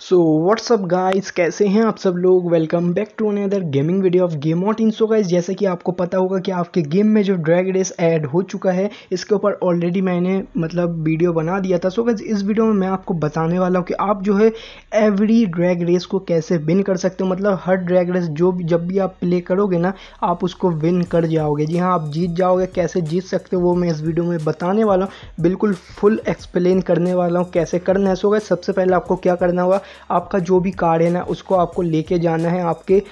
so what's up guys कैसे हैं आप सब लोग welcome back to another gaming video of game out in so guys जैसे कि आपको पता होगा कि आपके गेम में जो ड्रैग रेस ऐड हो चुका है इसके ऊपर ऑलरेडी मैंने मतलब वीडियो बना दिया था सो so गाइज इस वीडियो में मैं आपको बताने वाला हूँ कि आप जो है एवरी ड्रैग रेस को कैसे विन कर सकते हो मतलब हर ड्रैग रेस जो जब भी आप प्ले करोगे ना आप उसको विन कर जाओगे जी हाँ आप जीत जाओगे कैसे जीत सकते हो वो मैं इस वीडियो में बताने वाला हूँ बिल्कुल फुल एक्सप्लेन करने वाला हूँ कैसे करना है सो गाइज सबसे पहले आपको क्या करना होगा आपका जो भी कार है ना उसको आपको लेके जाना है आपके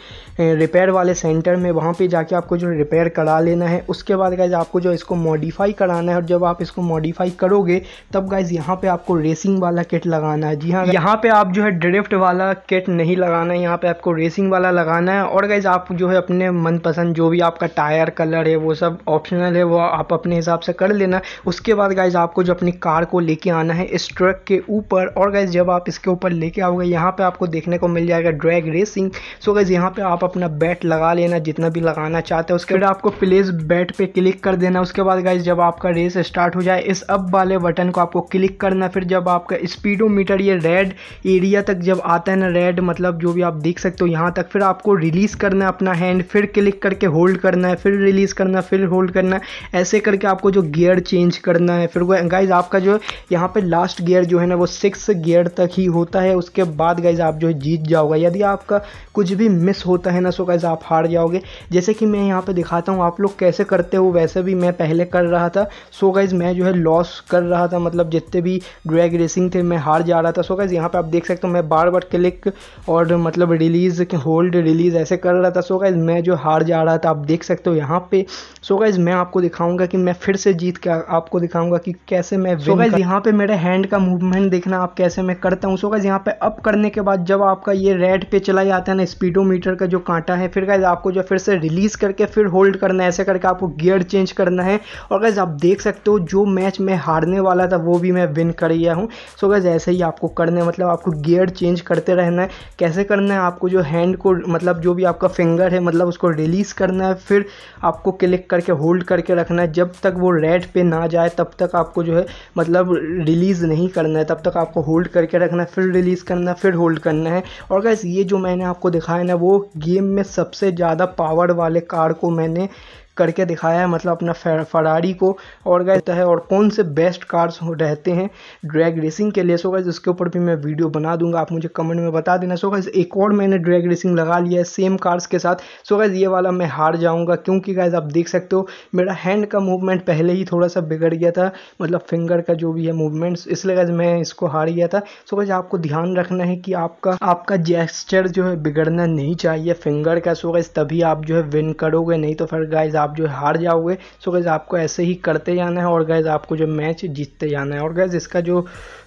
रिपेयर वाले सेंटर में वहाँ पे जाके आपको जो रिपेयर करा लेना है उसके बाद गाइज आपको जो इसको मॉडिफाई कराना है और जब आप इसको मॉडिफाई करोगे तब गाइज यहाँ पे आपको रेसिंग वाला किट लगाना है जी हाँ यहाँ पे आप जो है ड्रिफ्ट वाला किट नहीं लगाना है यहाँ पे आपको रेसिंग वाला लगाना है और गाइज आप जो है अपने मनपसंद जो भी आपका टायर कलर है वो सब ऑप्शनल है वो आप अपने हिसाब से कर लेना उसके बाद गाइज आपको जो अपनी कार को लेके आना है इस ट्रक के ऊपर और गाइज जब आप इसके ऊपर लेके होगा यहाँ पे आपको देखने को मिल जाएगा ड्रैग रेसिंग सो गैस यहाँ पे आप अपना बैट लगा लेना जितना भी लगाना चाहते हैं उसके बाद आपको प्लेस बैट पे क्लिक कर देना उसके बाद गाइज जब आपका रेस स्टार्ट हो जाए इस अप वाले बटन को आपको क्लिक करना फिर जब आपका स्पीडो ये रेड एरिया तक जब आता है ना रेड मतलब जो भी आप देख सकते हो यहाँ तक फिर आपको रिलीज़ करना अपना हैंड फिर क्लिक करके होल्ड करना है फिर रिलीज़ करना फिर होल्ड करना ऐसे करके आपको जो गियर चेंज करना है फिर गाइज आपका जो यहाँ पे लास्ट गियर जो है ना वो सिक्स गियर तक ही होता है उसके उसके बाद गाइज आप जो है जीत जाओगे यदि आपका कुछ भी मिस होता है ना सो गाइज आप हार जाओगे जैसे कि मैं यहाँ पे दिखाता हूँ आप लोग कैसे करते हो वैसे भी मैं पहले कर रहा था सो गाइज मैं जो है लॉस कर रहा था मतलब जितने भी ड्रैग रेसिंग थे मैं हार जा रहा था सो गाइज यहाँ पर आप देख सकते हो मैं बार बार क्लिक और मतलब रिलीज़ होल्ड रिलीज़ ऐसे कर रहा था सो गाइज मैं जो हार जा रहा था आप देख सकते हो यहाँ पे सो गाइज मैं आपको दिखाऊंगा कि मैं फिर से जीत के आपको दिखाऊंगा कि कैसे मैं सो गाइज यहाँ पे मेरे हैंड का मूवमेंट देखना आप कैसे मैं करता हूँ सो गाइज यहाँ पे अप करने के बाद जब आपका ये रेड पे चला जाता है ना स्पीडोमीटर का जो कांटा है फिर गाइज आपको जो फिर से रिलीज़ करके फिर होल्ड करना है ऐसे करके आपको गियर चेंज करना है और गाइज आप देख सकते हो जो मैच मैं हारने वाला था वो भी मैं विन कर गया हूँ सो गाइज ऐसे ही आपको करना है मतलब आपको गियर चेंज करते रहना है कैसे करना है आपको जो हैंड को मतलब जो भी आपका फिंगर है मतलब उसको रिलीज़ करना है फिर आपको क्लिक करके होल्ड करके रखना है जब तक वो रेड पे ना जाए तब तक आपको जो है मतलब रिलीज़ नहीं करना है तब तक आपको होल्ड करके रखना है फिर रिलीज़ करना करना फिर होल्ड करना है और गैस ये जो मैंने आपको दिखाया ना वो गेम में सबसे ज़्यादा पावर वाले कार को मैंने करके दिखाया है मतलब अपना फरारी को और गए है और कौन से बेस्ट कार्स रहते हैं ड्रैग रेसिंग के लिए सो गए उसके ऊपर भी मैं वीडियो बना दूंगा आप मुझे कमेंट में बता देना सो गए एक और मैंने ड्रैग रेसिंग लगा लिया है सेम कार्स के साथ सो गए ये वाला मैं हार जाऊँगा क्योंकि गैस आप देख सकते हो मेरा हैंड का मूवमेंट पहले ही थोड़ा सा बिगड़ गया था मतलब फिंगर का जो भी है मूवमेंट्स इसलिए गैस मैं इसको हार गया था सो गैस आपको ध्यान रखना है कि आपका आपका जेस्चर जो है बिगड़ना नहीं चाहिए फिंगर का सो गैज तभी आप जो है विन करोगे नहीं तो फिर गाइज आप आप जो हार जाओगे सो गैज़ आपको ऐसे ही करते जाना है और गैज़ आपको जो मैच जीतते जाना है और गैज़ इसका जो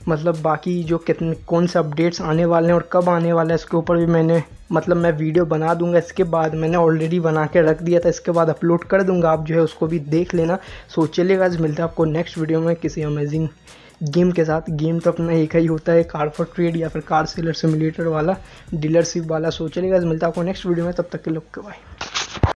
मतलब बाकी जो कितने कौन से अपडेट्स आने वाले हैं और कब आने वाला है इसके ऊपर भी मैंने मतलब मैं वीडियो बना दूंगा इसके बाद मैंने ऑलरेडी बना के रख दिया था इसके बाद अपलोड कर दूंगा आप जो है उसको भी देख लेना सो चलिए गैज़ मिलता है आपको नेक्स्ट वीडियो में किसी अमेजिंग गेम के साथ गेम तो अपना एक ही होता है कार फॉर ट्रेड या फिर कार सेलर सिमुलेटर वाला डीलरशिप वाला सो मिलता है आपको नेक्स्ट वीडियो में तब तक के लोग के बाय